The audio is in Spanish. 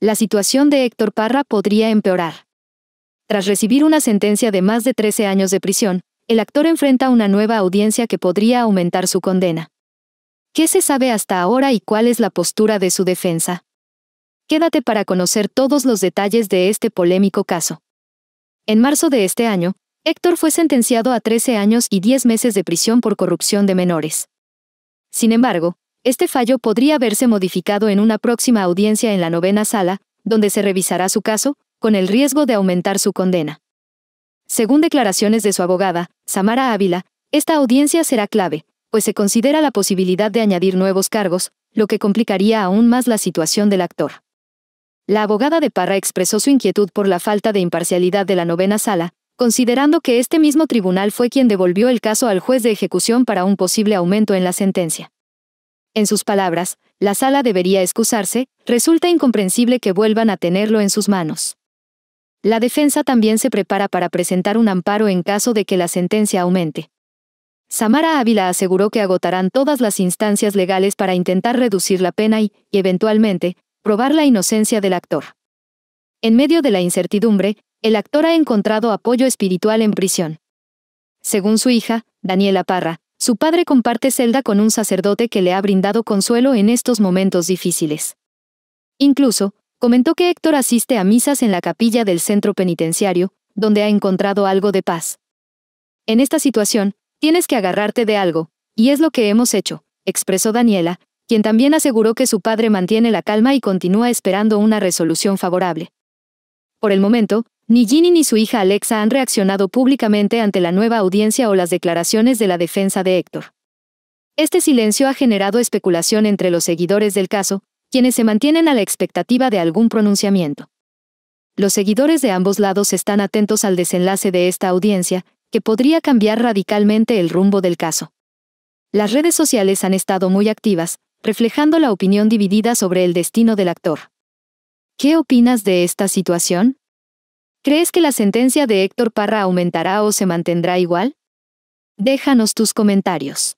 la situación de Héctor Parra podría empeorar. Tras recibir una sentencia de más de 13 años de prisión, el actor enfrenta una nueva audiencia que podría aumentar su condena. ¿Qué se sabe hasta ahora y cuál es la postura de su defensa? Quédate para conocer todos los detalles de este polémico caso. En marzo de este año, Héctor fue sentenciado a 13 años y 10 meses de prisión por corrupción de menores. Sin embargo, este fallo podría verse modificado en una próxima audiencia en la novena sala, donde se revisará su caso, con el riesgo de aumentar su condena. Según declaraciones de su abogada, Samara Ávila, esta audiencia será clave, pues se considera la posibilidad de añadir nuevos cargos, lo que complicaría aún más la situación del actor. La abogada de Parra expresó su inquietud por la falta de imparcialidad de la novena sala, considerando que este mismo tribunal fue quien devolvió el caso al juez de ejecución para un posible aumento en la sentencia. En sus palabras, la sala debería excusarse, resulta incomprensible que vuelvan a tenerlo en sus manos. La defensa también se prepara para presentar un amparo en caso de que la sentencia aumente. Samara Ávila aseguró que agotarán todas las instancias legales para intentar reducir la pena y, y, eventualmente, probar la inocencia del actor. En medio de la incertidumbre, el actor ha encontrado apoyo espiritual en prisión. Según su hija, Daniela Parra, su padre comparte celda con un sacerdote que le ha brindado consuelo en estos momentos difíciles. Incluso, comentó que Héctor asiste a misas en la capilla del centro penitenciario, donde ha encontrado algo de paz. En esta situación, tienes que agarrarte de algo, y es lo que hemos hecho, expresó Daniela, quien también aseguró que su padre mantiene la calma y continúa esperando una resolución favorable. Por el momento, ni Ginny ni su hija Alexa han reaccionado públicamente ante la nueva audiencia o las declaraciones de la defensa de Héctor. Este silencio ha generado especulación entre los seguidores del caso, quienes se mantienen a la expectativa de algún pronunciamiento. Los seguidores de ambos lados están atentos al desenlace de esta audiencia, que podría cambiar radicalmente el rumbo del caso. Las redes sociales han estado muy activas, reflejando la opinión dividida sobre el destino del actor. ¿Qué opinas de esta situación? ¿Crees que la sentencia de Héctor Parra aumentará o se mantendrá igual? Déjanos tus comentarios.